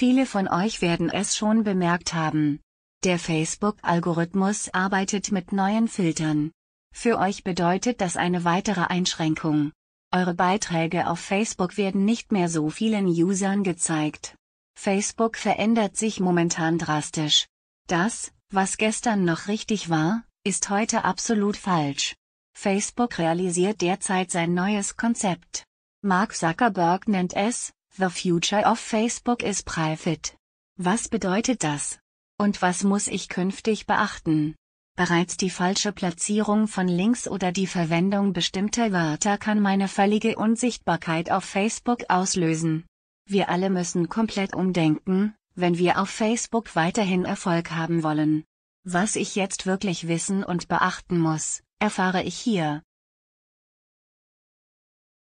Viele von euch werden es schon bemerkt haben. Der Facebook-Algorithmus arbeitet mit neuen Filtern. Für euch bedeutet das eine weitere Einschränkung. Eure Beiträge auf Facebook werden nicht mehr so vielen Usern gezeigt. Facebook verändert sich momentan drastisch. Das, was gestern noch richtig war, ist heute absolut falsch. Facebook realisiert derzeit sein neues Konzept. Mark Zuckerberg nennt es The Future of Facebook is Private. Was bedeutet das? Und was muss ich künftig beachten? Bereits die falsche Platzierung von Links oder die Verwendung bestimmter Wörter kann meine völlige Unsichtbarkeit auf Facebook auslösen. Wir alle müssen komplett umdenken, wenn wir auf Facebook weiterhin Erfolg haben wollen. Was ich jetzt wirklich wissen und beachten muss, erfahre ich hier.